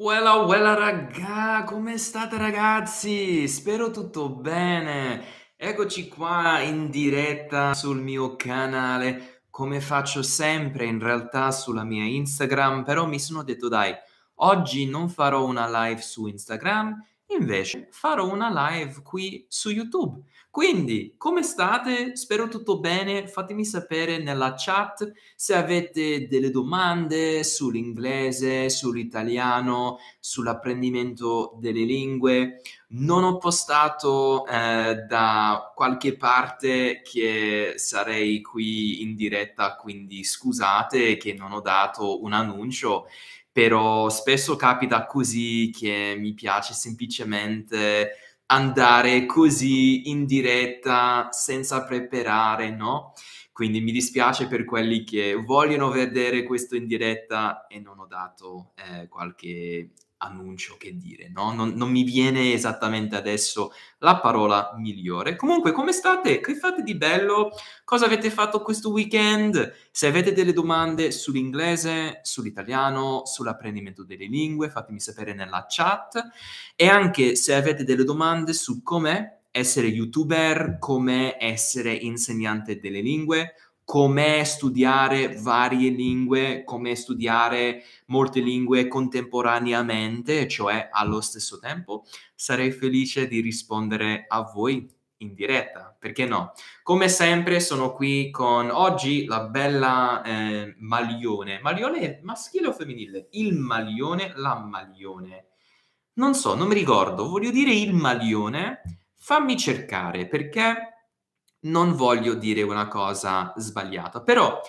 Wella wella raga, come state ragazzi? Spero tutto bene. Eccoci qua in diretta sul mio canale, come faccio sempre in realtà sulla mia Instagram, però mi sono detto dai, oggi non farò una live su Instagram Invece farò una live qui su YouTube. Quindi, come state? Spero tutto bene. Fatemi sapere nella chat se avete delle domande sull'inglese, sull'italiano, sull'apprendimento delle lingue. Non ho postato eh, da qualche parte che sarei qui in diretta, quindi scusate che non ho dato un annuncio però spesso capita così che mi piace semplicemente andare così in diretta senza preparare, no? Quindi mi dispiace per quelli che vogliono vedere questo in diretta e non ho dato eh, qualche annuncio, che dire, no? Non, non, mi viene esattamente adesso la parola migliore. Comunque, come state? Che fate di bello? Cosa avete fatto questo weekend? Se avete delle domande sull'inglese, sull'italiano, sull'apprendimento delle lingue, fatemi sapere nella chat. E anche se avete delle domande su come essere youtuber, come essere insegnante delle lingue, com'è studiare varie lingue, come studiare molte lingue contemporaneamente, cioè allo stesso tempo, sarei felice di rispondere a voi in diretta, perché no? Come sempre sono qui con oggi la bella eh, Maglione. Maglione maschile o femminile? Il Maglione, la Maglione. Non so, non mi ricordo, voglio dire il Maglione. Fammi cercare perché non voglio dire una cosa sbagliata, però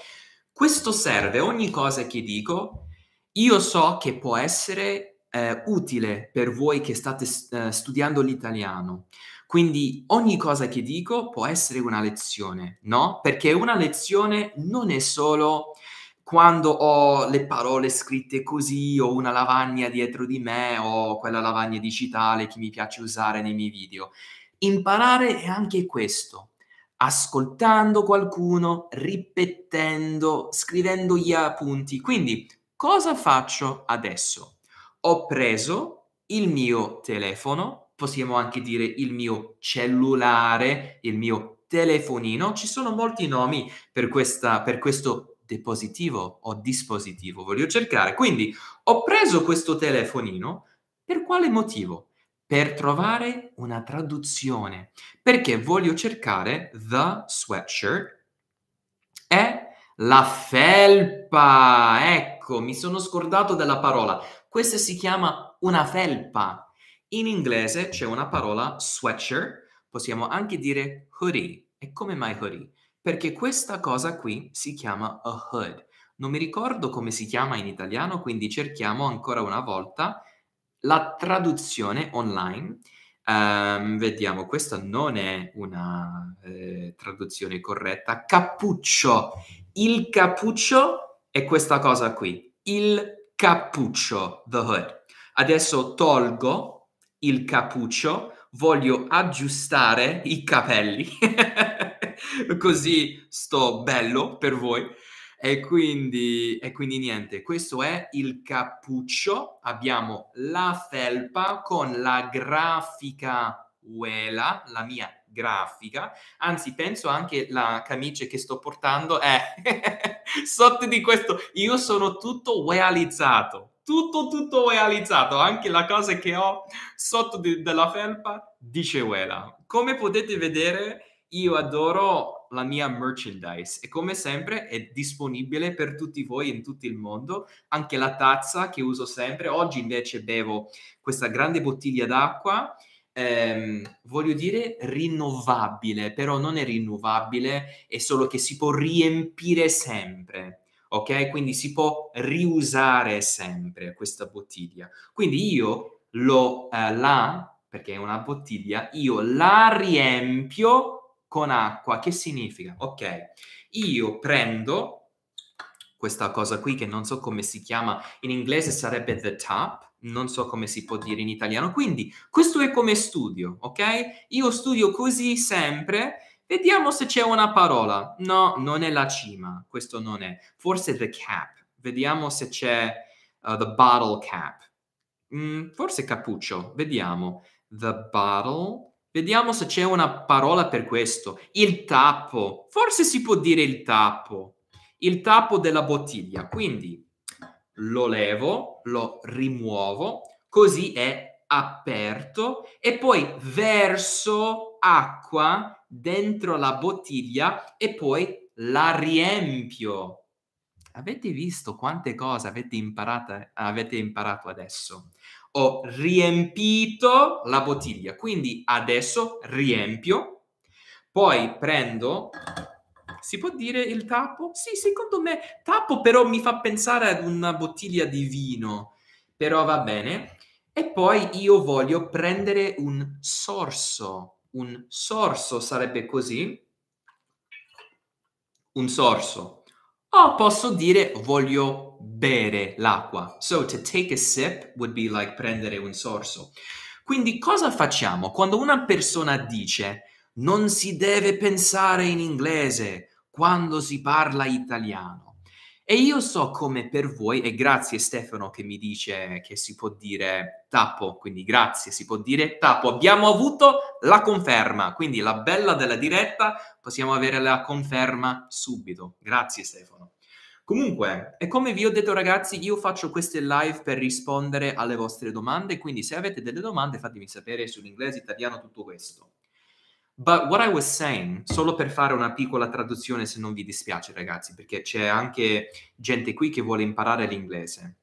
questo serve, ogni cosa che dico, io so che può essere eh, utile per voi che state eh, studiando l'italiano. Quindi ogni cosa che dico può essere una lezione, no? Perché una lezione non è solo quando ho le parole scritte così, o una lavagna dietro di me, o quella lavagna digitale che mi piace usare nei miei video. Imparare è anche questo, ascoltando qualcuno, ripetendo, scrivendo gli appunti. Quindi, cosa faccio adesso? Ho preso il mio telefono, possiamo anche dire il mio cellulare, il mio telefonino. Ci sono molti nomi per, questa, per questo depositivo o dispositivo, voglio cercare. Quindi, ho preso questo telefonino per quale motivo? per trovare una traduzione, perché voglio cercare the sweatshirt e la felpa. Ecco, mi sono scordato della parola. Questa si chiama una felpa. In inglese c'è una parola sweatshirt, possiamo anche dire hoodie. E come mai hoodie? Perché questa cosa qui si chiama a hood. Non mi ricordo come si chiama in italiano, quindi cerchiamo ancora una volta la traduzione online. Um, vediamo, questa non è una eh, traduzione corretta. Cappuccio. Il cappuccio è questa cosa qui. Il cappuccio, the hood. Adesso tolgo il cappuccio, voglio aggiustare i capelli, così sto bello per voi. E quindi, e quindi niente, questo è il cappuccio. Abbiamo la felpa con la grafica Uela, la mia grafica. Anzi, penso anche la camicia che sto portando è sotto di questo. Io sono tutto realizzato, tutto, tutto realizzato. Anche la cosa che ho sotto di, della felpa dice Uela. Come potete vedere, io adoro la mia merchandise e come sempre è disponibile per tutti voi in tutto il mondo, anche la tazza che uso sempre. Oggi invece bevo questa grande bottiglia d'acqua, ehm, voglio dire rinnovabile, però non è rinnovabile, è solo che si può riempire sempre. Ok, quindi si può riusare sempre questa bottiglia. Quindi io lo eh, la perché è una bottiglia, io la riempio con acqua. Che significa? Ok, io prendo questa cosa qui che non so come si chiama, in inglese sarebbe the tap, non so come si può dire in italiano. Quindi questo è come studio, ok? Io studio così sempre. Vediamo se c'è una parola. No, non è la cima, questo non è. Forse the cap. Vediamo se c'è uh, the bottle cap. Mm, forse cappuccio, vediamo. The bottle Vediamo se c'è una parola per questo. Il tappo. Forse si può dire il tappo. Il tappo della bottiglia. Quindi lo levo, lo rimuovo, così è aperto e poi verso acqua dentro la bottiglia e poi la riempio. Avete visto quante cose avete imparato, avete imparato adesso? ho riempito la bottiglia. Quindi adesso riempio, poi prendo... Si può dire il tappo? Sì, secondo me tappo però mi fa pensare ad una bottiglia di vino, però va bene. E poi io voglio prendere un sorso. Un sorso sarebbe così. Un sorso. O posso dire voglio bere l'acqua. So to take a sip would be like prendere un sorso. Quindi cosa facciamo quando una persona dice non si deve pensare in inglese quando si parla italiano? E io so come per voi, e grazie Stefano che mi dice che si può dire tappo, quindi grazie, si può dire tappo. Abbiamo avuto la conferma, quindi la bella della diretta, possiamo avere la conferma subito. Grazie Stefano. Comunque, e come vi ho detto ragazzi, io faccio queste live per rispondere alle vostre domande, quindi se avete delle domande fatemi sapere sull'inglese, italiano, tutto questo. But what I was saying, solo per fare una piccola traduzione se non vi dispiace ragazzi, perché c'è anche gente qui che vuole imparare l'inglese.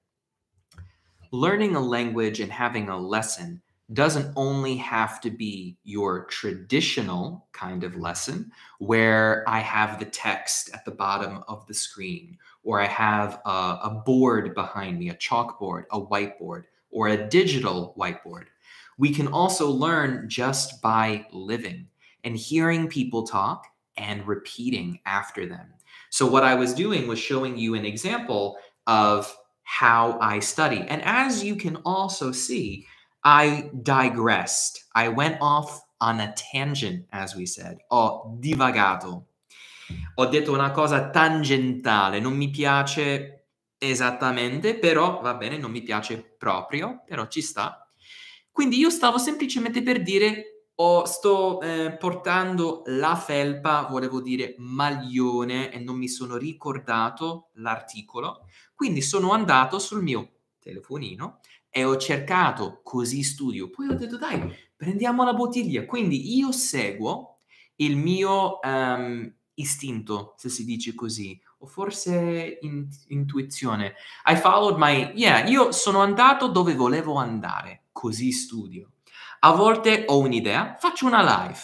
Learning a language and having a lesson doesn't only have to be your traditional kind of lesson where I have the text at the bottom of the screen or I have a, a board behind me, a chalkboard, a whiteboard, or a digital whiteboard. We can also learn just by living and hearing people talk and repeating after them. So, what I was doing was showing you an example of how I study. And as you can also see, I digressed. I went off on a tangent, as we said, or divagato. Ho detto una cosa tangentale, non mi piace esattamente, però va bene, non mi piace proprio, però ci sta. Quindi io stavo semplicemente per dire Oh, sto eh, portando la felpa, volevo dire maglione e non mi sono ricordato l'articolo, quindi sono andato sul mio telefonino e ho cercato così studio, poi ho detto dai, prendiamo la bottiglia, quindi io seguo il mio um, istinto, se si dice così, o forse in, intuizione. I followed my, yeah, io sono andato dove volevo andare, così studio. A volte ho un'idea, faccio una live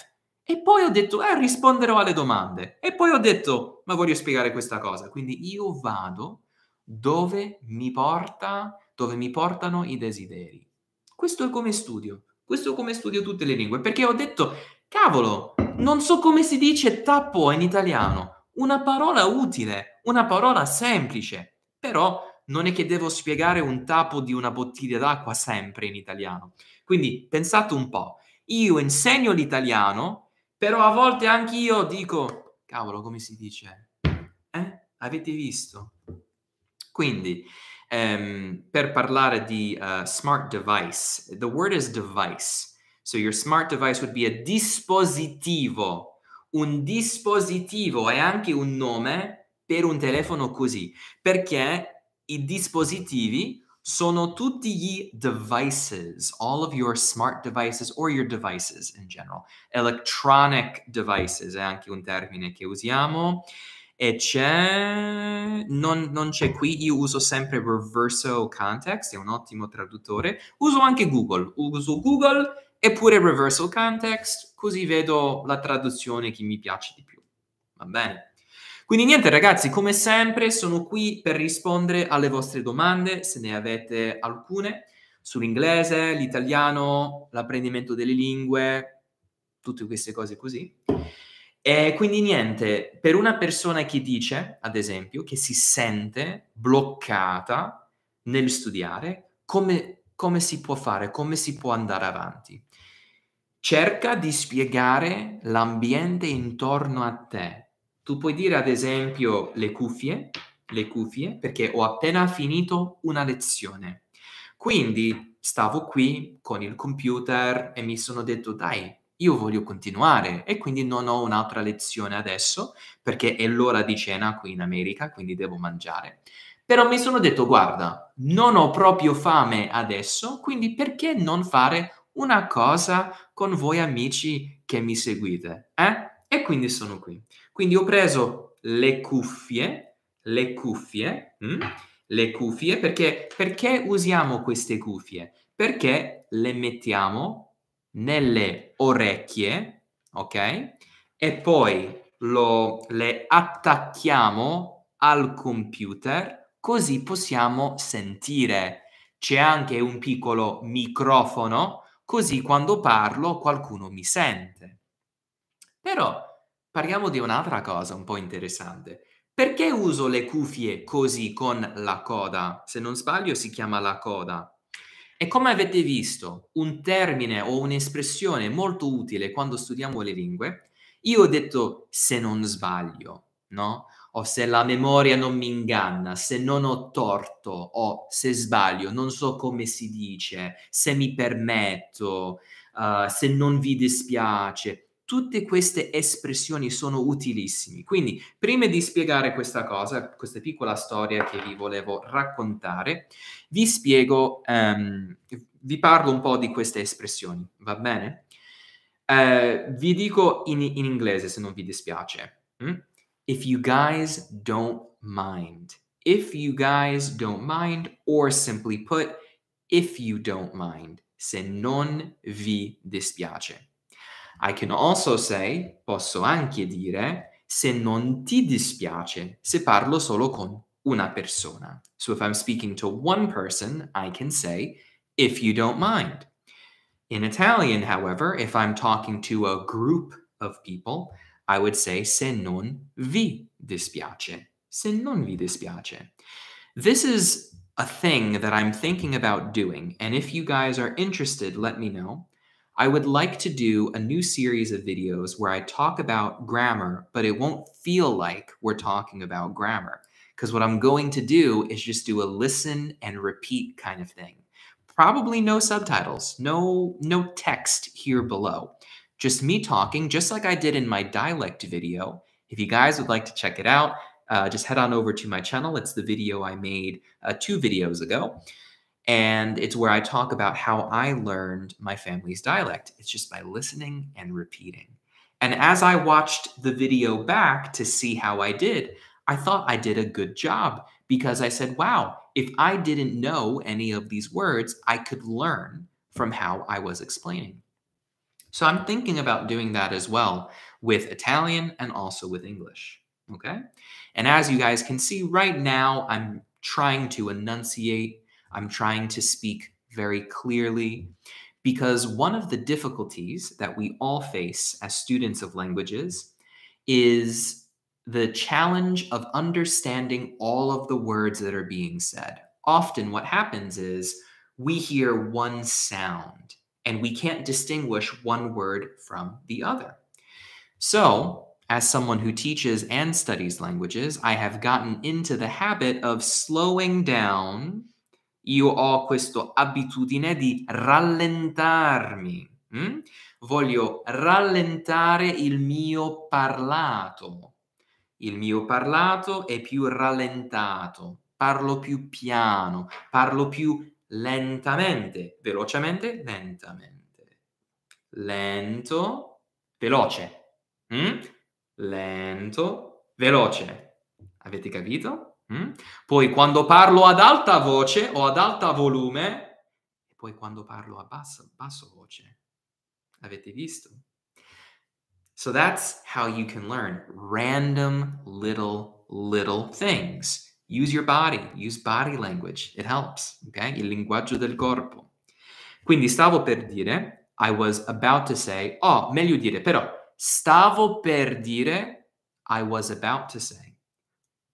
e poi ho detto, eh, risponderò alle domande. E poi ho detto, ma voglio spiegare questa cosa. Quindi io vado dove mi porta, dove mi portano i desideri. Questo è come studio. Questo è come studio tutte le lingue, perché ho detto, cavolo, non certo. so come si dice tappo in italiano. Una parola utile, una parola semplice, però non è che devo spiegare un tappo di una bottiglia d'acqua sempre in italiano. Quindi pensate un po', io insegno l'italiano, però a volte anche io dico, cavolo, come si dice? Eh? Avete visto? Quindi, um, per parlare di uh, smart device, the word is device. So your smart device would be a dispositivo. Un dispositivo è anche un nome per un telefono così, perché i dispositivi sono tutti gli devices, all of your smart devices or your devices in general. Electronic devices è anche un termine che usiamo. E c'è, non, non c'è qui, io uso sempre Reverso Context, è un ottimo traduttore. Uso anche Google, uso Google Eppure reversal context, così vedo la traduzione che mi piace di più. Va bene? Quindi niente ragazzi, come sempre sono qui per rispondere alle vostre domande, se ne avete alcune, sull'inglese, l'italiano, l'apprendimento delle lingue, tutte queste cose così. E quindi niente, per una persona che dice, ad esempio, che si sente bloccata nel studiare, come, come si può fare, come si può andare avanti? cerca di spiegare l'ambiente intorno a te. Tu puoi dire ad esempio le cuffie, le cuffie, perché ho appena finito una lezione. Quindi stavo qui con il computer e mi sono detto, dai, io voglio continuare e quindi non ho un'altra lezione adesso perché è l'ora di cena qui in America, quindi devo mangiare. Però mi sono detto, guarda, non ho proprio fame adesso, quindi perché non fare una cosa con voi amici che mi seguite, eh? E quindi sono qui. Quindi ho preso le cuffie, le cuffie, mh? Mm? le cuffie, perché, perché usiamo queste cuffie? Perché le mettiamo nelle orecchie, ok? E poi lo, le attacchiamo al computer così possiamo sentire. C'è anche un piccolo microfono così quando parlo qualcuno mi sente. Però parliamo di un'altra cosa un po' interessante. Perché uso le cuffie così con la coda? Se non sbaglio si chiama la coda. E come avete visto, un termine o un'espressione molto utile quando studiamo le lingue, io ho detto se non sbaglio, no? o se la memoria non mi inganna, se non ho torto o se sbaglio, non so come si dice, se mi permetto, uh, se non vi dispiace. Tutte queste espressioni sono utilissime. Quindi, prima di spiegare questa cosa, questa piccola storia che vi volevo raccontare, vi spiego, um, vi parlo un po' di queste espressioni, va bene? Uh, vi dico in, in, inglese se non vi dispiace. Mm? if you guys don't mind. If you guys don't mind, or simply put, if you don't mind, se non vi dispiace. I can also say, posso anche dire, se non ti dispiace, se parlo solo con una persona. So if I'm speaking to one person, I can say, if you don't mind. In Italian, however, if I'm talking to a group of people, I would say se non vi dispiace. Se non vi dispiace. This is a thing that I'm thinking about doing, and if you guys are interested, let me know. I would like to do a new series of videos where I talk about grammar, but it won't feel like we're talking about grammar. Because what I'm going to do is just do a listen and repeat kind of thing. Probably no subtitles, no, no text here below just me talking, just like I did in my dialect video. If you guys would like to check it out, uh, just head on over to my channel. It's the video I made uh, two videos ago. And it's where I talk about how I learned my family's dialect. It's just by listening and repeating. And as I watched the video back to see how I did, I thought I did a good job because I said, wow, if I didn't know any of these words, I could learn from how I was explaining. So I'm thinking about doing that as well with Italian and also with English. Okay. And as you guys can see right now, I'm trying to enunciate, I'm trying to speak very clearly because one of the difficulties that we all face as students of languages is the challenge of understanding all of the words that are being said. Often, what happens is we hear one sound and we can't distinguish one word from the other. So, as someone who teaches and studies languages, I have gotten into the habit of slowing down. Io ho questo abitudine di rallentarmi. Mm? Voglio rallentare il mio parlato. Il mio parlato è più rallentato, parlo più piano, parlo più lentamente, velocemente, lentamente. Lento, veloce. Mm? Lento, veloce. Avete capito? Mm? Poi quando parlo ad alta voce o ad alta volume, e poi quando parlo a bassa, basso voce. Avete visto? So that's how you can learn random little, little things. Use your body, use body language, it helps, ok? Il linguaggio del corpo. Quindi stavo per dire, I was about to say, oh, meglio dire, però, stavo per dire, I was about to say.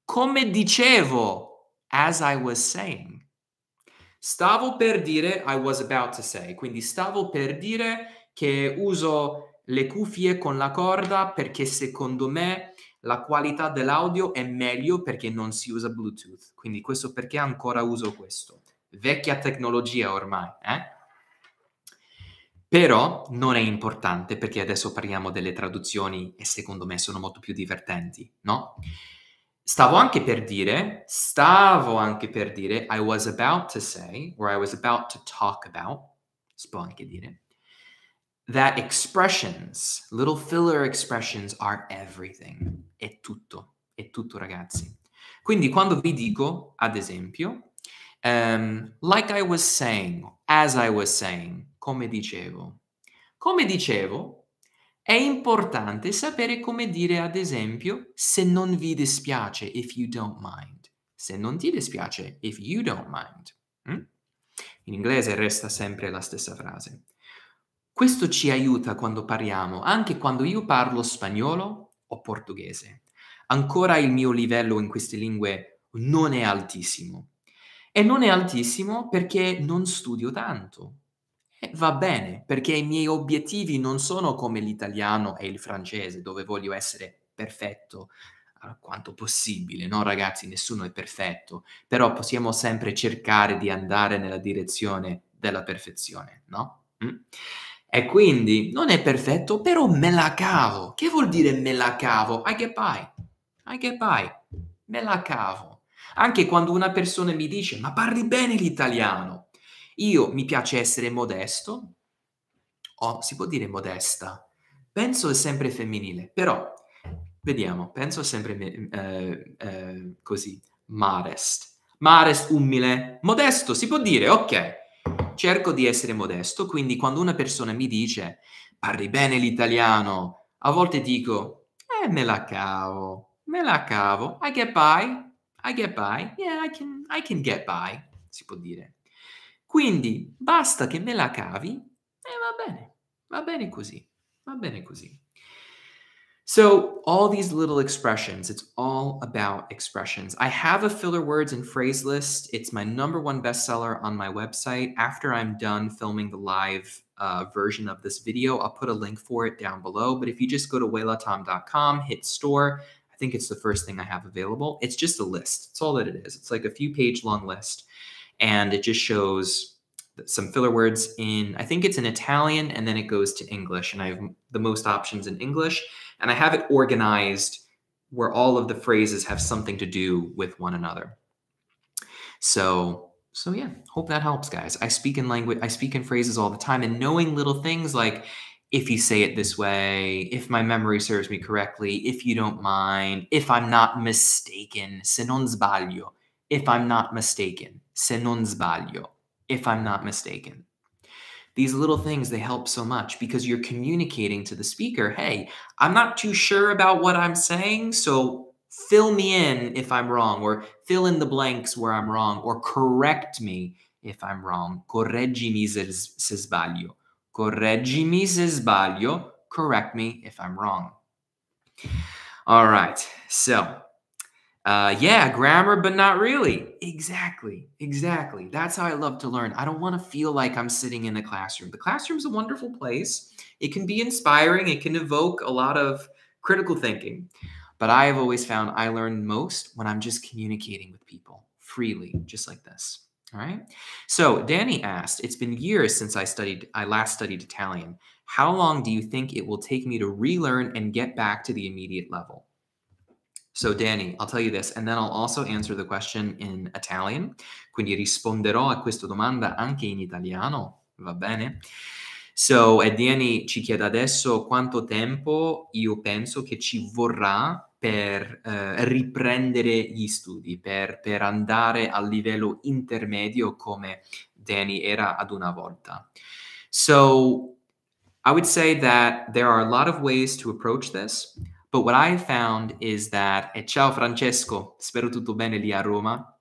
Come dicevo, as I was saying. Stavo per dire, I was about to say. Quindi stavo per dire che uso le cuffie con la corda perché secondo me la qualità dell'audio è meglio perché non si usa Bluetooth. Quindi questo perché ancora uso questo. Vecchia tecnologia ormai, eh? Però non è importante perché adesso parliamo delle traduzioni e secondo me sono molto più divertenti, no? Stavo anche per dire, stavo anche per dire, I was about to say, or I was about to talk about, si può anche dire, that expressions, little filler expressions are everything è tutto, è tutto ragazzi. Quindi quando vi dico, ad esempio, um, like I was saying, as I was saying, come dicevo, come dicevo, è importante sapere come dire, ad esempio, se non vi dispiace, if you don't mind. Se non ti dispiace, if you don't mind. Mm? In inglese resta sempre la stessa frase. Questo ci aiuta quando parliamo, anche quando io parlo spagnolo o portoghese. Ancora il mio livello in queste lingue non è altissimo. E non è altissimo perché non studio tanto. E va bene, perché i miei obiettivi non sono come l'italiano e il francese, dove voglio essere perfetto quanto possibile, no ragazzi, nessuno è perfetto, però possiamo sempre cercare di andare nella direzione della perfezione, no? Mm? E quindi non è perfetto, però me la cavo. Che vuol dire me la cavo? I get by. I get by. Me la cavo. Anche quando una persona mi dice, ma parli bene l'italiano. Io mi piace essere modesto, o oh, si può dire modesta. Penso è sempre femminile, però vediamo, penso è sempre eh, eh, così. Marest. Marest, umile, modesto, si può dire, ok cerco di essere modesto, quindi quando una persona mi dice parli bene l'italiano, a volte dico eh me la cavo, me la cavo, I get by, I get by, yeah I can, I can get by, si può dire. Quindi basta che me la cavi e va bene, va bene così, va bene così. So, all these little expressions, it's all about expressions. I have a filler words and phrase list. It's my number one bestseller on my website. After I'm done filming the live uh, version of this video, I'll put a link for it down below. But if you just go to waylatom.com, hit store, I think it's the first thing I have available. It's just a list. It's all that it is. It's like a few page long list. And it just shows some filler words in, I think it's in Italian, and then it goes to English. And I have the most options in English. And I have it organized where all of the phrases have something to do with one another. So, so yeah, hope that helps guys. I speak in language, I speak in phrases all the time and knowing little things like if you say it this way, if my memory serves me correctly, if you don't mind, if I'm not mistaken, se non sbaglio, if I'm not mistaken, se non sbaglio, if I'm not mistaken. These little things, they help so much because you're communicating to the speaker, hey, I'm not too sure about what I'm saying, so fill me in if I'm wrong, or fill in the blanks where I'm wrong, or correct me if I'm wrong. Correggimi se sbaglio. Correggimi se sbaglio. Correct me if I'm wrong. All right, so uh, yeah, grammar, but not really. Exactly, exactly. That's how I love to learn. I don't want to feel like I'm sitting in a classroom. The classroom's a wonderful place. It can be inspiring. It can evoke a lot of critical thinking. But I have always found I learn most when I'm just communicating with people freely, just like this. All right. So Danny asked, it's been years since I studied, I last studied Italian. How long do you think it will take me to relearn and get back to the immediate level? So Danny, I'll tell you this and then I'll also answer the question in Italian. Quindi risponderò a questa domanda anche in italiano, va bene? So, e Danny ci chiede adesso quanto tempo io penso che ci vorrà per eh, riprendere gli studi, per, per, andare al livello intermedio come Danny era ad una volta. So I would say that there are a lot of ways to approach this. But what I found is that, and eh, ciao Francesco, spero tutto bene lì a Roma.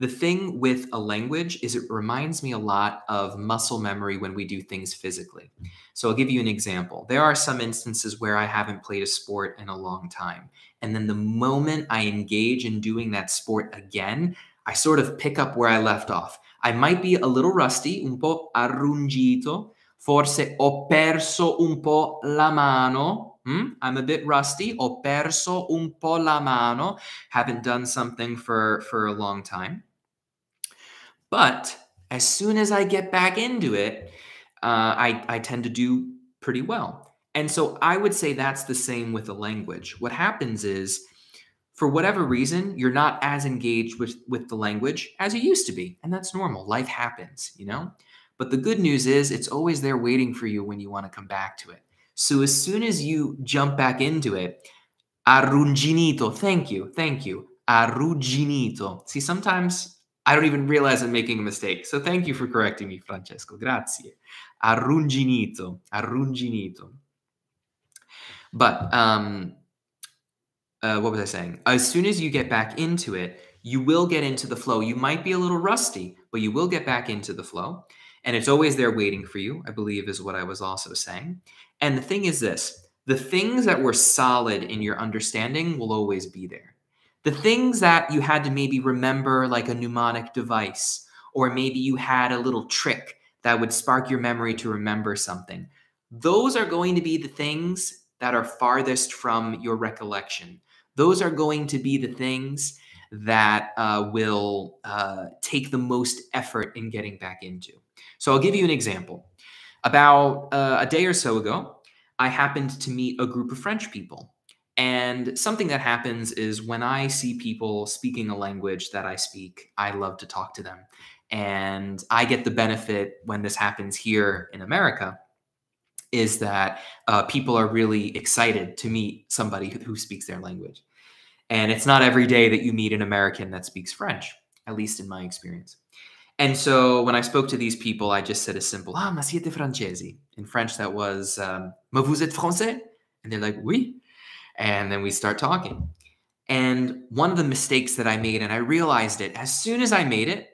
The thing with a language is it reminds me a lot of muscle memory when we do things physically. So I'll give you an example. There are some instances where I haven't played a sport in a long time. And then the moment I engage in doing that sport again, I sort of pick up where I left off. I might be a little rusty, un po' arrungito, forse ho perso un po' la mano, Hmm? I'm a bit rusty. Ho perso un po' la mano. Haven't done something for, for a long time. But as soon as I get back into it, uh, I, I tend to do pretty well. And so I would say that's the same with the language. What happens is, for whatever reason, you're not as engaged with, with the language as you used to be. And that's normal. Life happens, you know? But the good news is, it's always there waiting for you when you want to come back to it. So as soon as you jump back into it, arrugginito, thank you, thank you, arrugginito. See, sometimes I don't even realize I'm making a mistake. So thank you for correcting me, Francesco. Grazie. Arrugginito, arrugginito. But um, uh, what was I saying? As soon as you get back into it, you will get into the flow. You might be a little rusty, but you will get back into the flow. And it's always there waiting for you, I believe, is what I was also saying. And the thing is this the things that were solid in your understanding will always be there. The things that you had to maybe remember, like a mnemonic device, or maybe you had a little trick that would spark your memory to remember something, those are going to be the things that are farthest from your recollection. Those are going to be the things that uh, will uh, take the most effort in getting back into. So I'll give you an example. About uh, a day or so ago, I happened to meet a group of French people. And something that happens is when I see people speaking a language that I speak, I love to talk to them. And I get the benefit when this happens here in America is that uh, people are really excited to meet somebody who speaks their language. And it's not every day that you meet an American that speaks French, at least in my experience. And so when I spoke to these people, I just said a simple, ah, ma siete francesi. In French, that was, um, ma vous êtes français? And they're like, oui. And then we start talking. And one of the mistakes that I made, and I realized it as soon as I made it,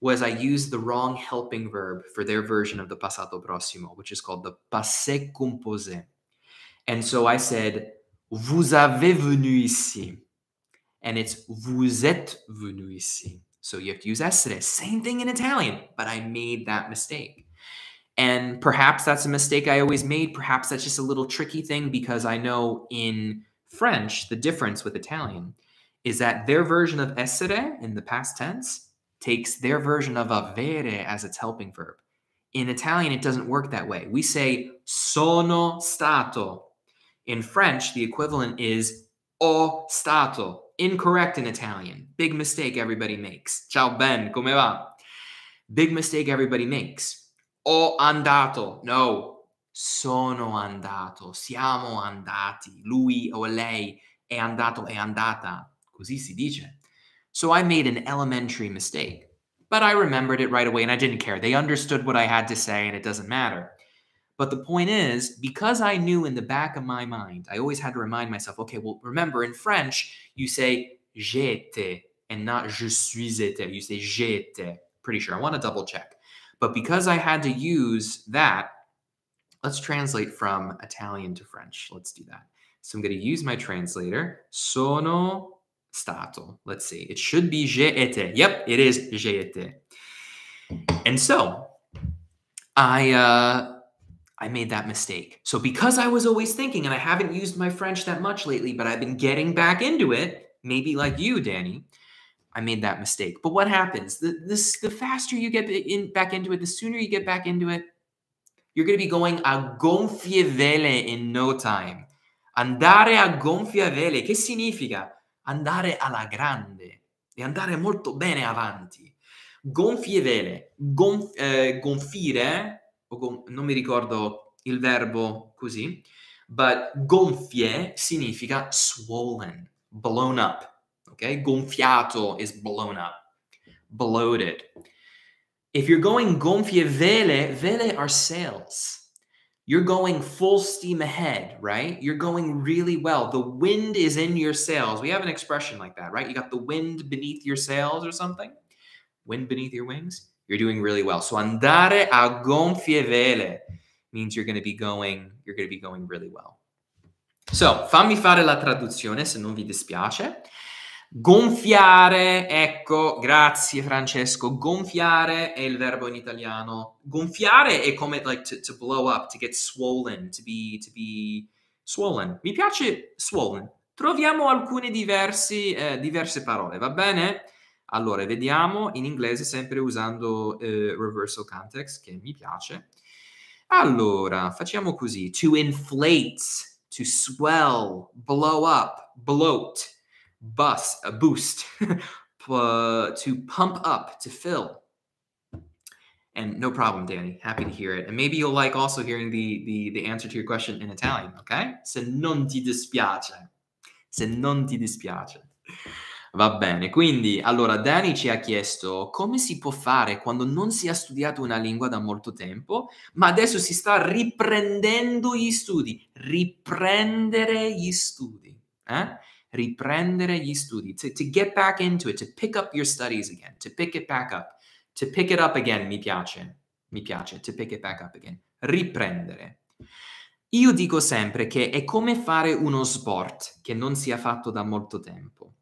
was I used the wrong helping verb for their version of the passato prossimo, which is called the passé composé. And so I said, vous avez venu ici. And it's vous êtes venu ici. So you have to use essere. Same thing in Italian, but I made that mistake. And perhaps that's a mistake I always made. Perhaps that's just a little tricky thing because I know in French, the difference with Italian is that their version of essere in the past tense takes their version of avere as its helping verb. In Italian, it doesn't work that way. We say sono stato. In French, the equivalent is ho stato. Incorrect in Italian. Big mistake everybody makes. Ciao Ben, come va? Big mistake everybody makes. Ho andato. No. Sono andato. Siamo andati. Lui o lei è andato, è andata. Così si dice. So I made an elementary mistake, but I remembered it right away and I didn't care. They understood what I had to say and it doesn't matter. But the point is, because I knew in the back of my mind, I always had to remind myself, okay, well, remember in French, you say j'étais and not je suis été. You say j'étais. Pretty sure. I want to double check. But because I had to use that, let's translate from Italian to French. Let's do that. So I'm going to use my translator. Sono stato. Let's see. It should be "j'étais." Yep, it is is "j'étais." And so I uh I made that mistake. So because I was always thinking, and I haven't used my French that much lately, but I've been getting back into it, maybe like you, Danny, I made that mistake. But what happens? The, this, the faster you get in, back into it, the sooner you get back into it, you're going to be going a gonfie vele in no time. Andare a gonfie vele, che significa? Andare alla grande e andare molto bene avanti. Gonfie vele, gonf, eh, gonfire o non mi ricordo il verbo così, but gonfie significa swollen, blown up. Okay? Gonfiato is blown up, bloated. If you're going gonfie vele, vele are sails. You're going full steam ahead, right? You're going really well. The wind is in your sails. We have an expression like that, right? You got the wind beneath your sails or something. Wind beneath your wings. You're doing really well. So andare a gonfie vele means you're going to be going you're going to be going really well. So, fammi fare la traduzione se non vi dispiace. Gonfiare, ecco, grazie Francesco. Gonfiare è il verbo in italiano. Gonfiare è come like to, to blow up, to get swollen, to be, to be swollen. Mi piace swollen. Troviamo alcune diversi, eh, diverse parole, va bene? Allora, vediamo in inglese sempre usando eh, reversal context, che mi piace. Allora, facciamo così. To inflate, to swell, blow up, bloat, bus, a boost, to pump up, to fill. And no problem, Danny. Happy to hear it. And maybe you'll like also hearing the, the, the answer to your question in Italian, okay? Se non ti dispiace. Se non ti dispiace. Va bene, quindi allora Dani ci ha chiesto come si può fare quando non si è studiato una lingua da molto tempo, ma adesso si sta riprendendo gli studi, riprendere gli studi, eh? riprendere gli studi, to, to get back into it, to pick up your studies again, to pick it back up, to pick it up again, mi piace, mi piace, to pick it back up again, riprendere. Io dico sempre che è come fare uno sport che non si è fatto da molto tempo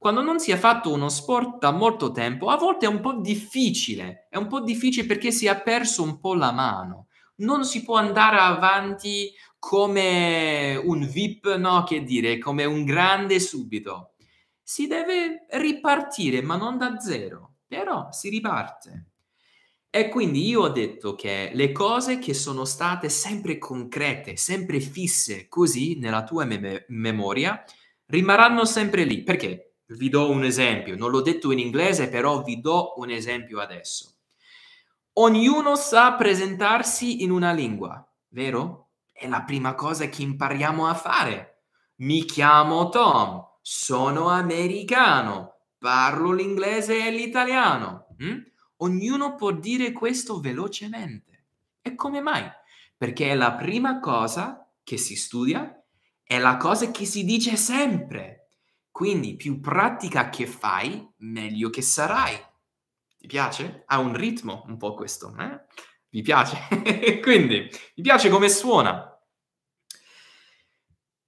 quando non si è fatto uno sport da molto tempo, a volte è un po' difficile, è un po' difficile perché si è perso un po' la mano. Non si può andare avanti come un VIP, no, che dire, come un grande subito. Si deve ripartire, ma non da zero, però si riparte. E quindi io ho detto che le cose che sono state sempre concrete, sempre fisse così nella tua me- memoria, rimarranno sempre lì. Perché? Vi do un esempio, non l'ho detto in inglese, però vi do un esempio adesso. Ognuno sa presentarsi in una lingua, vero? È la prima cosa che impariamo a fare. Mi chiamo Tom, sono americano, parlo l'inglese e l'italiano. Mm? Ognuno può dire questo velocemente. E come mai? Perché è la prima cosa che si studia, è la cosa che si dice sempre quindi più pratica che fai, meglio che sarai. Ti piace? Ha un ritmo un po' questo, eh? Vi piace? Quindi, vi piace come suona?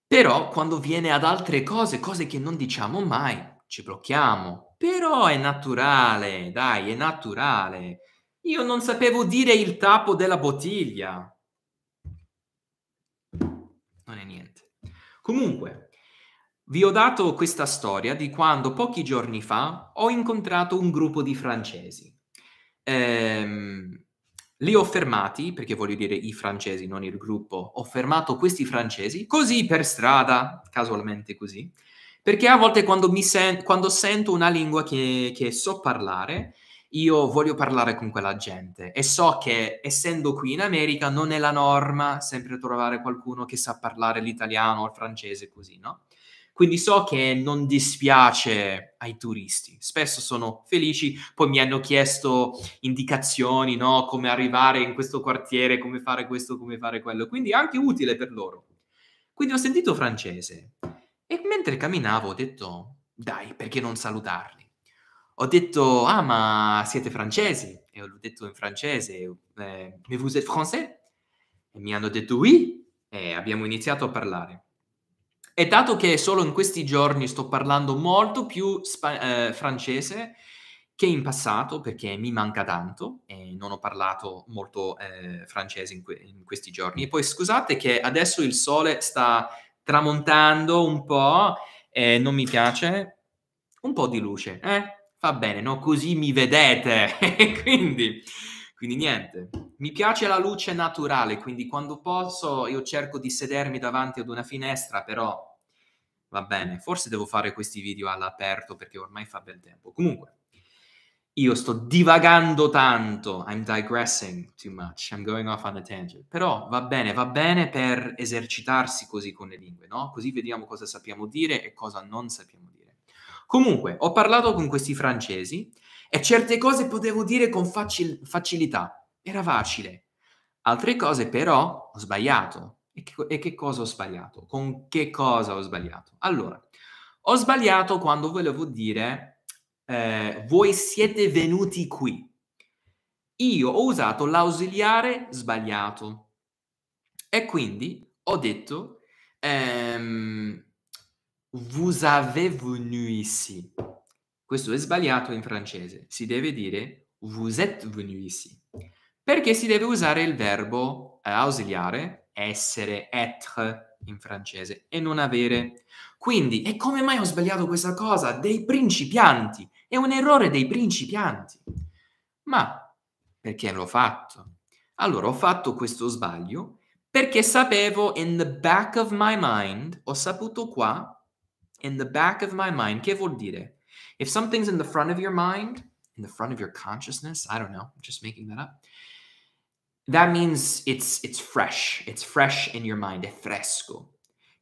Però quando viene ad altre cose, cose che non diciamo mai, ci blocchiamo. Però è naturale, dai, è naturale. Io non sapevo dire il tappo della bottiglia. Non è niente. Comunque, vi ho dato questa storia di quando pochi giorni fa ho incontrato un gruppo di francesi. Ehm, li ho fermati, perché voglio dire i francesi, non il gruppo, ho fermato questi francesi così per strada, casualmente così, perché a volte quando, sen- quando sento una lingua che, che so parlare, io voglio parlare con quella gente e so che essendo qui in America non è la norma sempre trovare qualcuno che sa parlare l'italiano o il francese così, no? Quindi so che non dispiace ai turisti, spesso sono felici, poi mi hanno chiesto indicazioni, no? come arrivare in questo quartiere, come fare questo, come fare quello, quindi è anche utile per loro. Quindi ho sentito francese e mentre camminavo ho detto, dai, perché non salutarli? Ho detto, ah, ma siete francesi? E l'ho detto in francese, eh, mais vous êtes français? E mi hanno detto, oui, e abbiamo iniziato a parlare. E dato che solo in questi giorni sto parlando molto più spa- eh, francese che in passato, perché mi manca tanto e non ho parlato molto eh, francese in, que- in questi giorni. E poi scusate che adesso il sole sta tramontando un po' e non mi piace. Un po' di luce, eh? Va bene, no? Così mi vedete. Quindi... Quindi niente, mi piace la luce naturale, quindi quando posso io cerco di sedermi davanti ad una finestra, però va bene, forse devo fare questi video all'aperto perché ormai fa bel tempo. Comunque, io sto divagando tanto, I'm digressing too much, I'm going off on a tangent, però va bene, va bene per esercitarsi così con le lingue, no? Così vediamo cosa sappiamo dire e cosa non sappiamo dire. Comunque, ho parlato con questi francesi e certe cose potevo dire con facil- facilità, era facile. Altre cose però ho sbagliato. E che, e che cosa ho sbagliato? Con che cosa ho sbagliato? Allora, ho sbagliato quando volevo dire eh, voi siete venuti qui. Io ho usato l'ausiliare sbagliato. E quindi ho detto ehm, vous avez venu ici. Questo è sbagliato in francese. Si deve dire vous êtes venu ici. Perché si deve usare il verbo eh, ausiliare essere, être in francese e non avere. Quindi, e come mai ho sbagliato questa cosa? Dei principianti. È un errore dei principianti. Ma perché l'ho fatto? Allora, ho fatto questo sbaglio perché sapevo in the back of my mind, ho saputo qua, in the back of my mind, che vuol dire? If something's in the front of your mind, in the front of your consciousness, I don't know, just making that up. That means it's it's fresh. It's fresh in your mind, è fresco.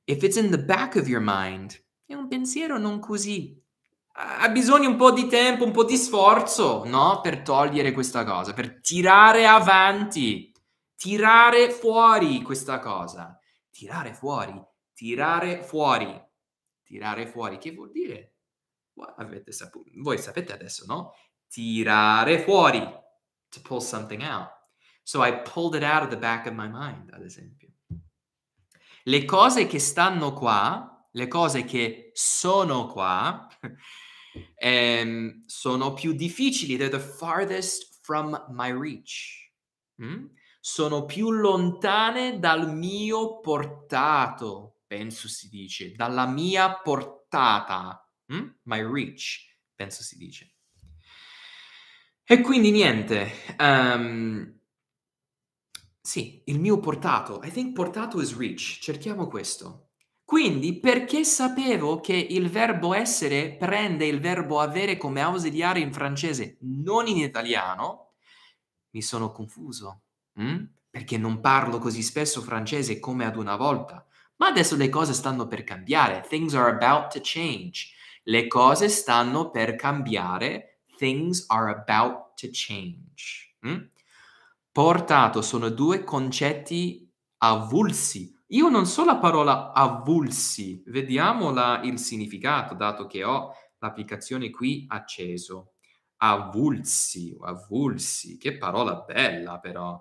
If it's in the back of your mind, è un pensiero non così ha bisogno un po' di tempo, un po' di sforzo, no? Per togliere questa cosa, per tirare avanti, tirare fuori questa cosa, tirare fuori, tirare fuori, tirare fuori, che vuol dire? avete saputo, voi sapete adesso, no? Tirare fuori, to pull something out. So I pulled it out of the back of my mind, ad esempio. Le cose che stanno qua, le cose che sono qua, ehm, sono più difficili, they're the farthest from my reach. Mm? Sono più lontane dal mio portato, penso si dice, dalla mia portata. Mm? My reach, penso si dice. E quindi niente. Um, sì, il mio portato. I think portato is reach. Cerchiamo questo. Quindi, perché sapevo che il verbo essere prende il verbo avere come ausiliare in francese, non in italiano, mi sono confuso. Mm? Perché non parlo così spesso francese come ad una volta. Ma adesso le cose stanno per cambiare. Things are about to change. Le cose stanno per cambiare. Things are about to change. Mm? Portato sono due concetti avulsi. Io non so la parola avulsi, vediamo il significato, dato che ho l'applicazione qui acceso. Avulsi, avulsi, che parola bella però.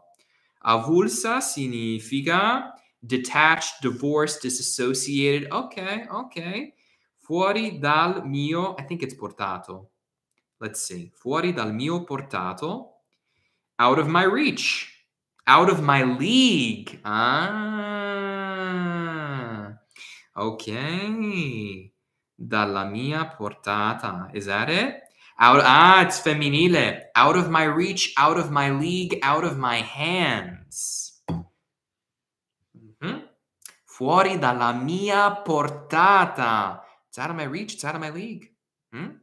Avulsa significa detached, divorced, disassociated. Ok, ok fuori dal mio, I think it's portato. Let's see, fuori dal mio portato, out of my reach, out of my league. Ah, ok, dalla mia portata. Is that it? Out, ah, it's femminile. Out of my reach, out of my league, out of my hands. Mm-hmm. Fuori dalla mia portata. It's out of my reach, it's out of my league. Mm?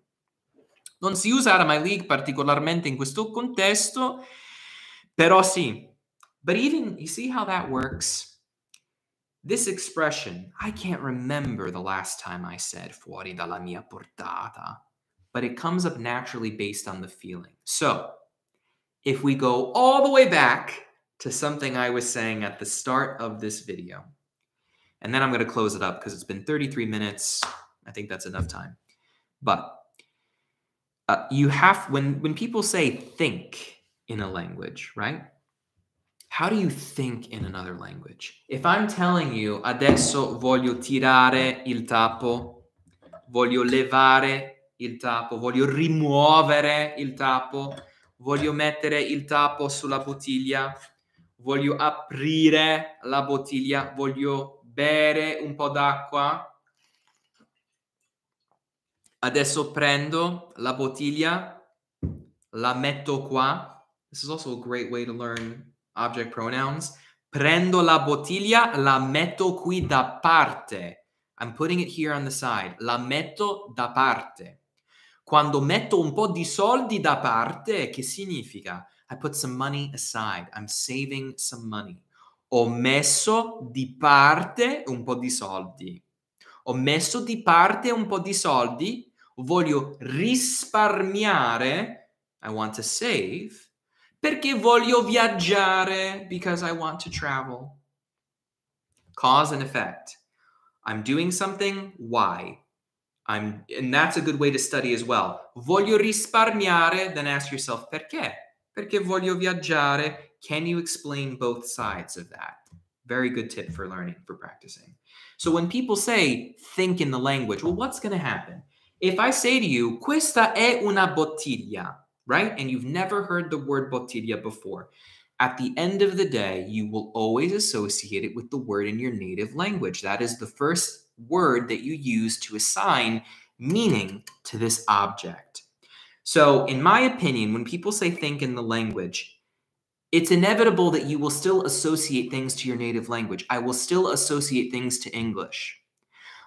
Non si usa out of my league particolarmente in questo contesto, però sì. But even, you see how that works? This expression, I can't remember the last time I said fuori dalla mia portata, but it comes up naturally based on the feeling. So, if we go all the way back to something I was saying at the start of this video, and then I'm going to close it up because it's been 33 minutes. I think that's enough time. But uh, you have when when people say think in a language, right? How do you think in another language? If I'm telling you adesso voglio tirare il tappo, voglio levare il tappo, voglio rimuovere il tappo, voglio mettere il tappo sulla bottiglia, voglio aprire la bottiglia, voglio bere un po' d'acqua, Adesso prendo la bottiglia, la metto qua. This is also a great way to learn object pronouns. Prendo la bottiglia, la metto qui da parte. I'm putting it here on the side. La metto da parte. Quando metto un po' di soldi da parte, che significa? I put some money aside. I'm saving some money. Ho messo di parte un po' di soldi ho messo di parte un po' di soldi, voglio risparmiare, I want to save, perché voglio viaggiare, because I want to travel. Cause and effect. I'm doing something, why? I'm, and that's a good way to study as well. Voglio risparmiare, then ask yourself perché? Perché voglio viaggiare? Can you explain both sides of that? Very good tip for learning, for practicing. So when people say think in the language, well, what's going to happen? If I say to you, questa è una bottiglia, right? And you've never heard the word bottiglia before. At the end of the day, you will always associate it with the word in your native language. That is the first word that you use to assign meaning to this object. So, in my opinion, when people say think in the language, it's inevitable that you will still associate things to your native language. I will still associate things to English.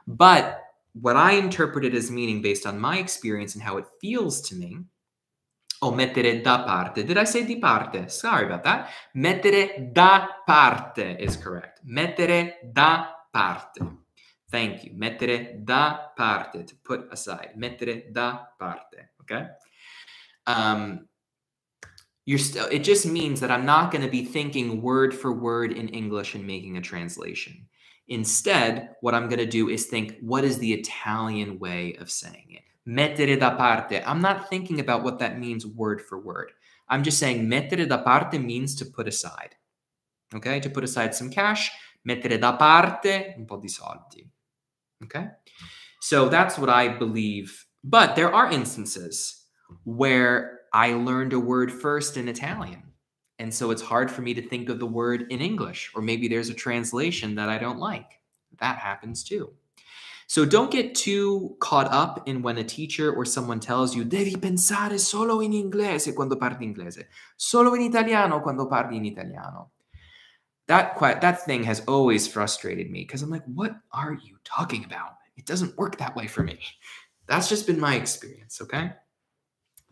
But what I interpreted as meaning based on my experience and how it feels to me, o oh, mettere da parte. Did I say di parte? Sorry about that. Mettere da parte is correct. Mettere da parte. Thank you. Mettere da parte, to put aside. Mettere da parte. Okay? Um, you're still it just means that I'm not going to be thinking word for word in English and making a translation. Instead, what I'm going to do is think what is the Italian way of saying it? Mettere da parte. I'm not thinking about what that means word for word. I'm just saying mettere da parte means to put aside. Okay? To put aside some cash, mettere da parte un po' di soldi. Okay? So that's what I believe. But there are instances where I learned a word first in Italian. And so it's hard for me to think of the word in English, or maybe there's a translation that I don't like. That happens too. So don't get too caught up in when a teacher or someone tells you, devi pensare solo in inglese quando parli inglese, solo in italiano quando parli in italiano. That, quite, that thing has always frustrated me because I'm like, what are you talking about? It doesn't work that way for me. That's just been my experience, okay?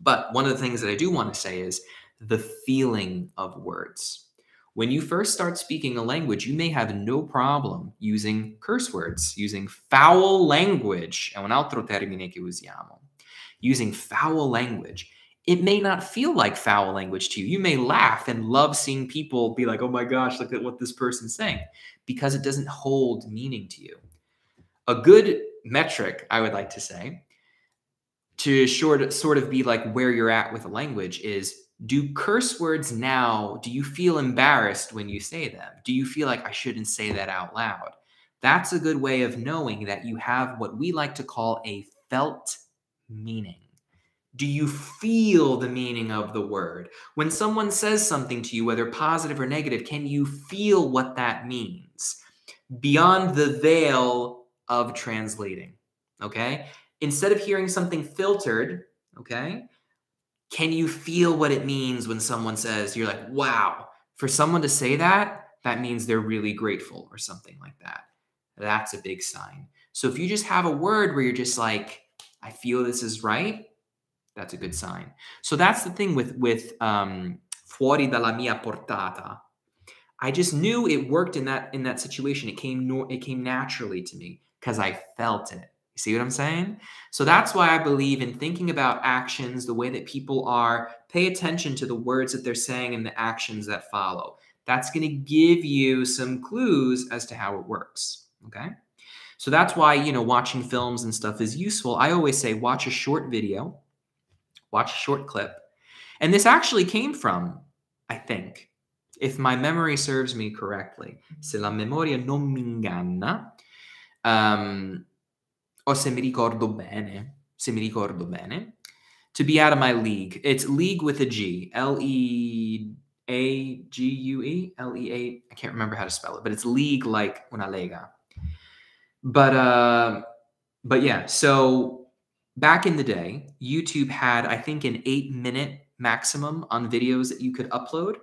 But one of the things that I do want to say is the feeling of words. When you first start speaking a language, you may have no problem using curse words, using foul language. È un um altro termine che usiamo. Using foul language. It may not feel like foul language to you. You may laugh and love seeing people be like, oh my gosh, look at what this person's saying, because it doesn't hold meaning to you. A good metric, I would like to say, to short, sort of be like where you're at with a language is do curse words now, do you feel embarrassed when you say them? Do you feel like I shouldn't say that out loud? That's a good way of knowing that you have what we like to call a felt meaning. Do you feel the meaning of the word? When someone says something to you, whether positive or negative, can you feel what that means beyond the veil of translating? Okay instead of hearing something filtered, okay, can you feel what it means when someone says, you're like, wow, for someone to say that, that means they're really grateful or something like that. That's a big sign. So if you just have a word where you're just like, I feel this is right, that's a good sign. So that's the thing with with um, fuori dalla mia portata. I just knew it worked in that in that situation. It came no, it came naturally to me because I felt it. You see what I'm saying? So that's why I believe in thinking about actions, the way that people are, pay attention to the words that they're saying and the actions that follow. That's going to give you some clues as to how it works. Okay. So that's why, you know, watching films and stuff is useful. I always say watch a short video, watch a short clip. And this actually came from, I think, if my memory serves me correctly, se la memoria non mi inganna, um, o se mi ricordo bene, se mi ricordo bene, to be out of my league. It's league with a G, L E A G U E, L E A. I can't remember how to spell it, but it's league like una lega. But uh, but yeah. So back in the day, YouTube had I think an eight minute maximum on videos that you could upload.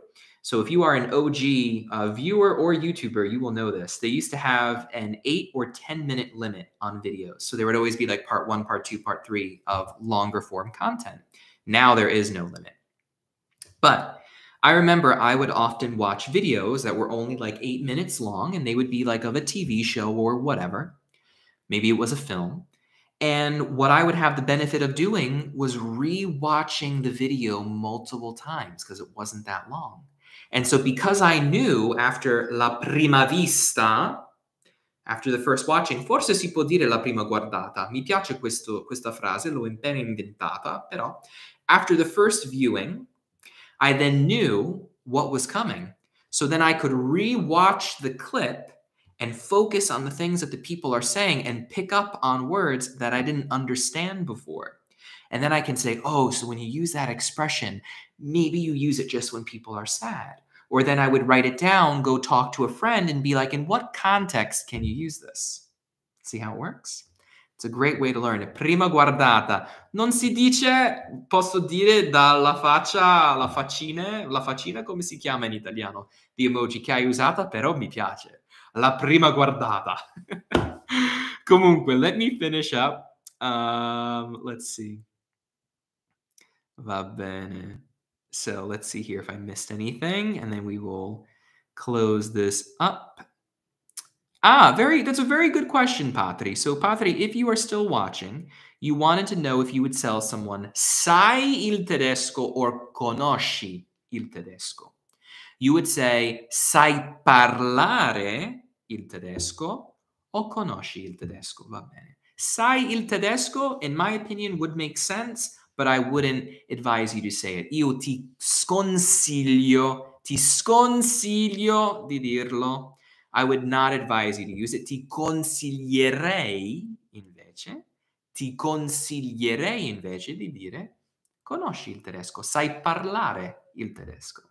So if you are an OG uh, viewer or YouTuber, you will know this. They used to have an eight or 10 minute limit on videos. So there would always be like part one, part two, part three of longer form content. Now there is no limit. But I remember I would often watch videos that were only like eight minutes long and they would be like of a TV show or whatever. Maybe it was a film. And what I would have the benefit of doing was rewatching the video multiple times because it wasn't that long. And so, because I knew after la prima vista, after the first watching, forse si può dire la prima guardata. Mi piace questo, questa frase, l'ho appena inventata, però. After the first viewing, I then knew what was coming. So then I could re-watch the clip and focus on the things that the people are saying and pick up on words that I didn't understand before. And then I can say, oh, so when you use that expression, maybe you use it just when people are sad. Or then I would write it down, go talk to a friend, and be like, in what context can you use this? See how it works? It's a great way to learn it. Prima guardata. Non si dice, posso dire dalla faccia la faccina, la faccina come si chiama in italiano? The emoji che hai usata, però mi piace. La prima guardata. Comunque, let me finish up. Um, let's see. Va bene. So let's see here if I missed anything, and then we will close this up. Ah, very. That's a very good question, Patri. So, Patri, if you are still watching, you wanted to know if you would sell someone sai il tedesco or conosci il tedesco. You would say sai parlare il tedesco o conosci il tedesco. Va bene. Sai il tedesco, in my opinion, would make sense but I wouldn't advise you to say it. Io ti sconsiglio, ti sconsiglio di dirlo. I would not advise you to use it. Ti consiglierei invece, ti consiglierei invece di dire conosci il tedesco, sai parlare il tedesco.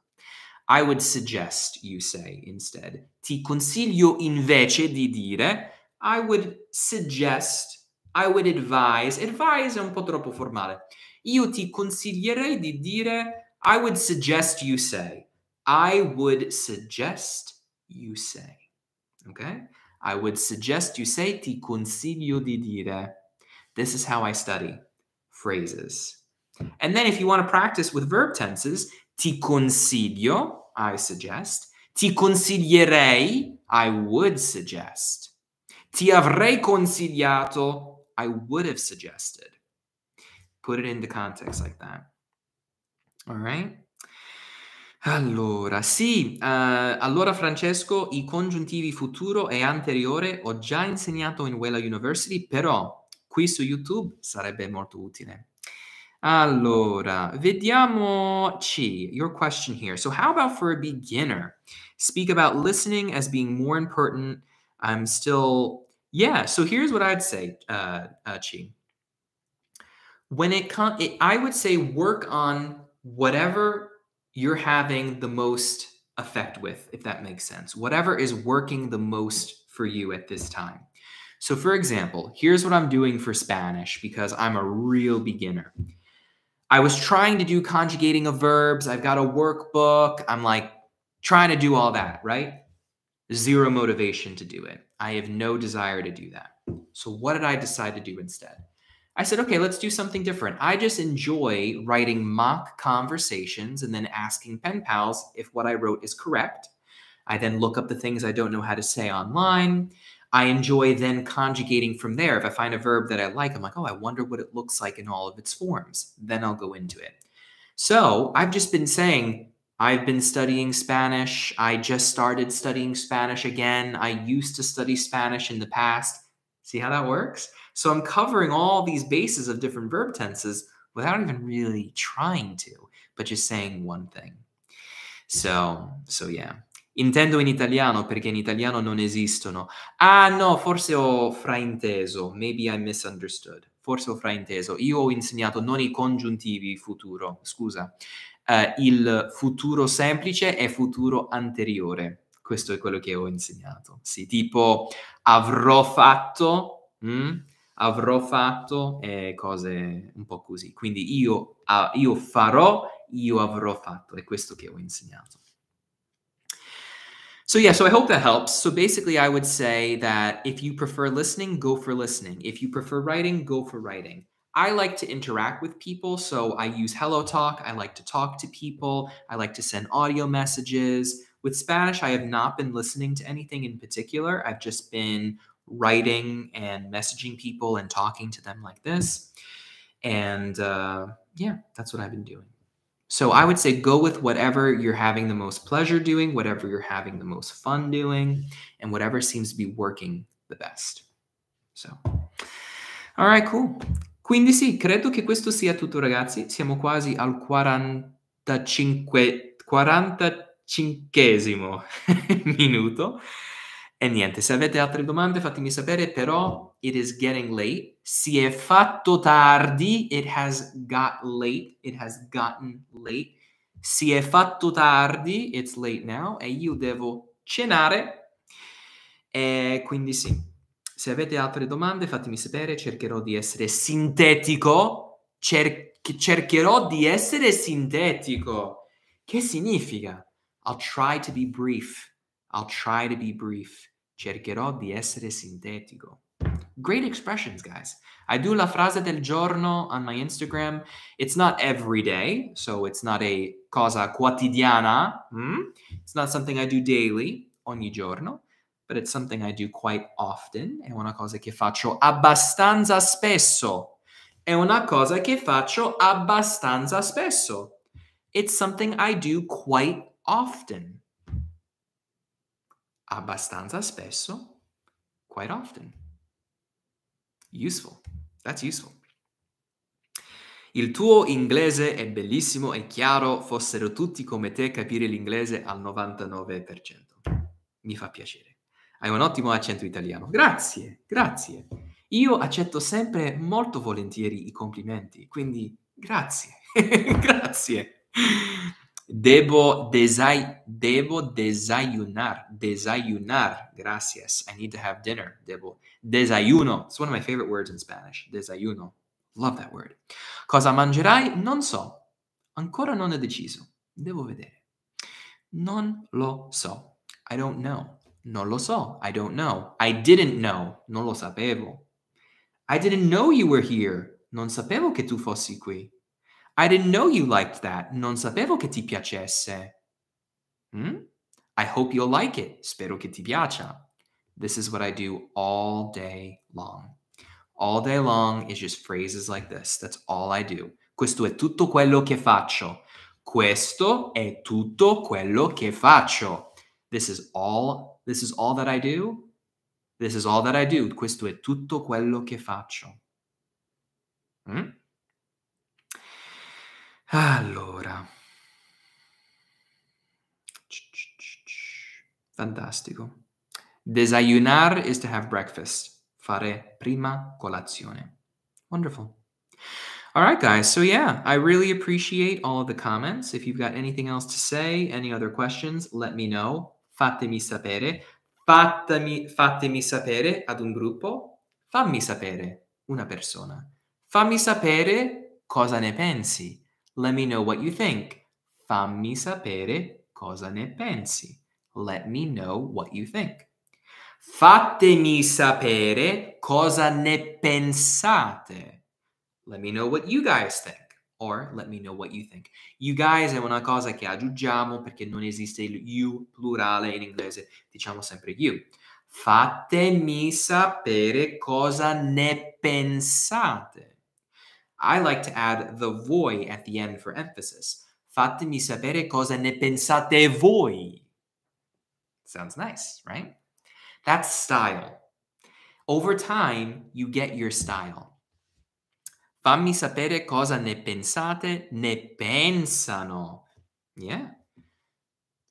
I would suggest you say instead. Ti consiglio invece di dire I would suggest, I would advise. Advise è un po' troppo formale. io ti consiglierei di dire I would suggest you say. I would suggest you say. Okay? I would suggest you say ti consiglio di dire. This is how I study phrases. And then if you want to practice with verb tenses, ti consiglio, I suggest. Ti consiglierei, I would suggest. Ti avrei consigliato, I would have suggested. Put it into context like that. All right? Allora, sì, uh, allora Francesco, i congiuntivi futuro e anteriore ho già insegnato in Wella University, però qui su YouTube sarebbe molto utile. Allora, vediamo Chi, your question here. So how about for a beginner? Speak about listening as being more important. I'm still, yeah, so here's what I'd say, uh, uh, Chi when it comes, I would say work on whatever you're having the most effect with, if that makes sense. Whatever is working the most for you at this time. So, for example, here's what I'm doing for Spanish because I'm a real beginner. I was trying to do conjugating of verbs. I've got a workbook. I'm like trying to do all that, right? Zero motivation to do it. I have no desire to do that. So, what did I decide to do instead? I said, okay, let's do something different. I just enjoy writing mock conversations and then asking pen pals if what I wrote is correct. I then look up the things I don't know how to say online. I enjoy then conjugating from there. If I find a verb that I like, I'm like, oh, I wonder what it looks like in all of its forms. Then I'll go into it. So I've just been saying, I've been studying Spanish. I just started studying Spanish again. I used to study Spanish in the past. See how that works? So I'm covering all these bases of different verb tenses without even really trying to, but just saying one thing. So, so yeah. Intendo in italiano perché in italiano non esistono. Ah no, forse ho frainteso. Maybe I misunderstood. Forse ho frainteso. Io ho insegnato non i congiuntivi futuro, scusa. Uh, il futuro semplice e futuro anteriore. Questo è quello che ho insegnato. Sì, tipo avrò fatto, mh, mm? avrò fatto e eh, cose un po' così. Quindi io, ah, io farò, io avrò fatto. È questo che ho insegnato. So, yeah, so I hope that helps. So, basically, I would say that if you prefer listening, go for listening. If you prefer writing, go for writing. I like to interact with people, so I use HelloTalk. I like to talk to people. I like to send audio messages. With Spanish, I have not been listening to anything in particular. I've just been writing and messaging people and talking to them like this. And uh, yeah, that's what I've been doing. So I would say go with whatever you're having the most pleasure doing, whatever you're having the most fun doing, and whatever seems to be working the best. So, all right, cool. Quindi sì, credo che questo sia tutto ragazzi, siamo quasi al 45 45 minuto. E niente, se avete altre domande fatemi sapere, però it is getting late. Si è fatto tardi. It has got late. It has gotten late. Si è fatto tardi. It's late now. E io devo cenare. E quindi sì. Se avete altre domande fatemi sapere, cercherò di essere sintetico. Cer- cercherò di essere sintetico. Che significa? I'll try to be brief. I'll try to be brief. Cercherò di essere sintetico. Great expressions, guys. I do la frase del giorno on my Instagram. It's not every day, so it's not a cosa quotidiana. Mm? It's not something I do daily, ogni giorno, but it's something I do quite often. È una cosa che faccio abbastanza spesso. È una cosa che faccio abbastanza spesso. It's something I do quite often abbastanza spesso, quite often. Useful. That's useful. Il tuo inglese è bellissimo e chiaro, fossero tutti come te capire l'inglese al 99%. Mi fa piacere. Hai un ottimo accento italiano. Grazie, grazie. Io accetto sempre molto volentieri i complimenti, quindi grazie, grazie. Debo, desay debo desayunar. Desayunar. Gracias. I need to have dinner. Debo. Desayuno. It's one of my favorite words in Spanish. Desayuno. Love that word. Cosa mangerai? Non so. Ancora non è deciso. Devo vedere. Non lo so. I don't know. Non lo so. I don't know. I didn't know. Non lo sapevo. I didn't know you were here. Non sapevo che tu fossi qui. I didn't know you liked that. Non sapevo che ti piacesse. Hmm? I hope you'll like it. Spero che ti piaccia. This is what I do all day long. All day long is just phrases like this. That's all I do. Questo è tutto quello che faccio. Questo è tutto quello che faccio. This is all this is all that I do. This is all that I do. Questo è tutto quello che faccio. Hmm? Allora. Fantastico. Desayunar is to have breakfast. Fare prima colazione. Wonderful. All right, guys. So, yeah, I really appreciate all of the comments. If you've got anything else to say, any other questions, let me know. Fatemi sapere. Fatemi, fatemi sapere ad un gruppo. Fammi sapere una persona. Fammi sapere cosa ne pensi. Let me know what you think. Fammi sapere cosa ne pensi. Let me know what you think. Fatemi sapere cosa ne pensate. Let me know what you guys think. Or let me know what you think. You guys è una cosa che aggiungiamo perché non esiste il you plurale in inglese, diciamo sempre you. Fatemi sapere cosa ne pensate. I like to add the voi at the end for emphasis. Fatemi sapere cosa ne pensate voi. Sounds nice, right? That's style. Over time, you get your style. Fammi sapere cosa ne pensate, ne pensano. Yeah.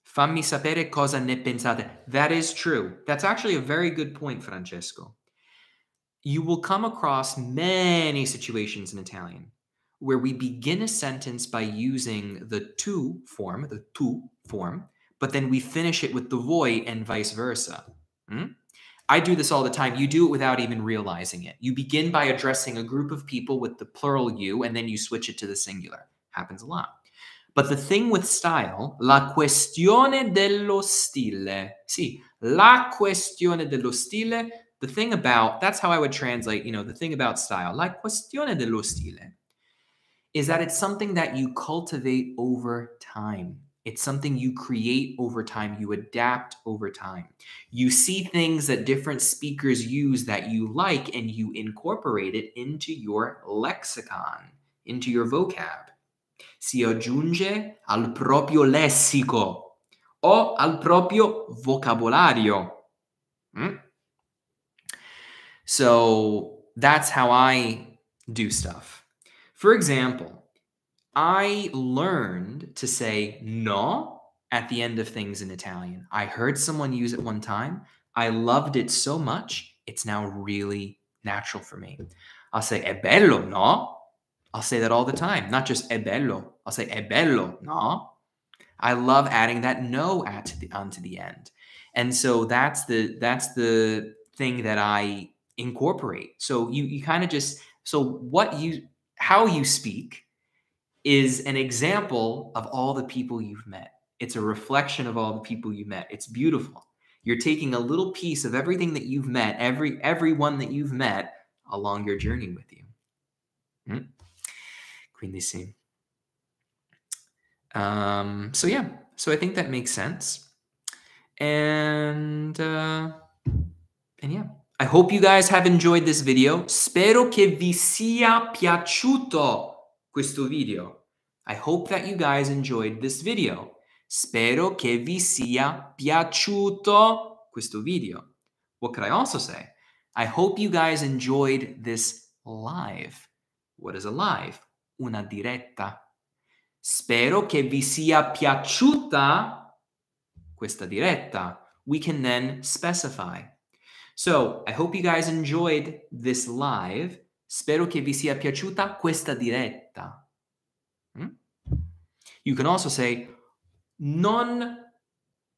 Fammi sapere cosa ne pensate. That is true. That's actually a very good point, Francesco you will come across many situations in Italian where we begin a sentence by using the to form, the tu form, but then we finish it with the voi and vice versa. Hmm? I do this all the time. You do it without even realizing it. You begin by addressing a group of people with the plural you, and then you switch it to the singular. Happens a lot. But the thing with style, la questione dello stile. See, la questione dello stile the thing about, that's how I would translate, you know, the thing about style, like questione dello stile, is that it's something that you cultivate over time. It's something you create over time, you adapt over time. You see things that different speakers use that you like, and you incorporate it into your lexicon, into your vocab. Si aggiunge al proprio lessico o al proprio vocabolario. Hmm? So that's how I do stuff. For example, I learned to say no at the end of things in Italian. I heard someone use it one time. I loved it so much, it's now really natural for me. I'll say è bello, no? I'll say that all the time, not just è bello. I'll say è bello, no? I love adding that no at the, onto the end. And so that's the that's the thing that I incorporate. So you you kind of just so what you how you speak is an example of all the people you've met. It's a reflection of all the people you met. It's beautiful. You're taking a little piece of everything that you've met, every everyone that you've met along your journey with you. Mm? Quindi sì. Um, so yeah, so I think that makes sense. And uh, and yeah. I hope you guys have enjoyed this video. Spero che vi sia piaciuto questo video. I hope that you guys enjoyed this video. Spero che vi sia piaciuto questo video. What could I also say? I hope you guys enjoyed this live. What is a live? Una diretta. Spero che vi sia piaciuta questa diretta. We can then specify So, I hope you guys enjoyed this live. Spero che vi sia piaciuta questa diretta. Mm? You can also say non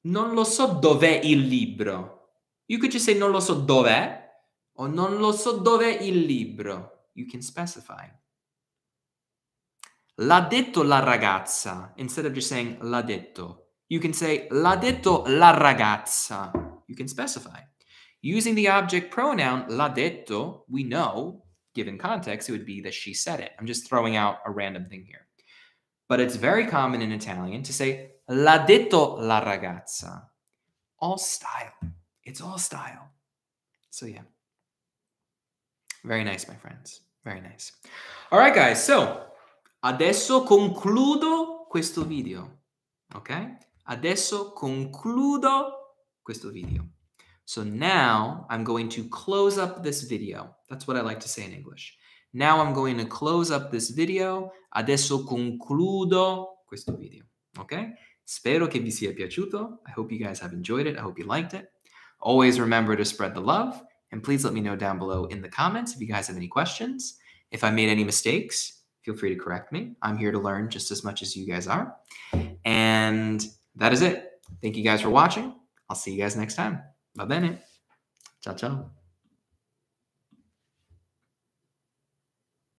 non lo so dov'è il libro. You could just say non lo so dov'è o non lo so dov'è il libro. You can specify. L'ha detto la ragazza. Instead of just saying l'ha detto, you can say l'ha detto la ragazza. You can specify. Using the object pronoun "la detto, we know, given context, it would be that she said it. I'm just throwing out a random thing here. But it's very common in Italian to say "la detto la ragazza. All style. It's all style. So, yeah. Very nice, my friends. Very nice. All right, guys. So, adesso concludo questo video. Ok? Adesso concludo questo video. So now I'm going to close up this video. That's what I like to say in English. Now I'm going to close up this video. Adesso concludo questo video. Okay? Spero che vi sia piaciuto. I hope you guys have enjoyed it. I hope you liked it. Always remember to spread the love. And please let me know down below in the comments if you guys have any questions. If I made any mistakes, feel free to correct me. I'm here to learn just as much as you guys are. And that is it. Thank you guys for watching. I'll see you guys next time. Va bene? Ciao ciao.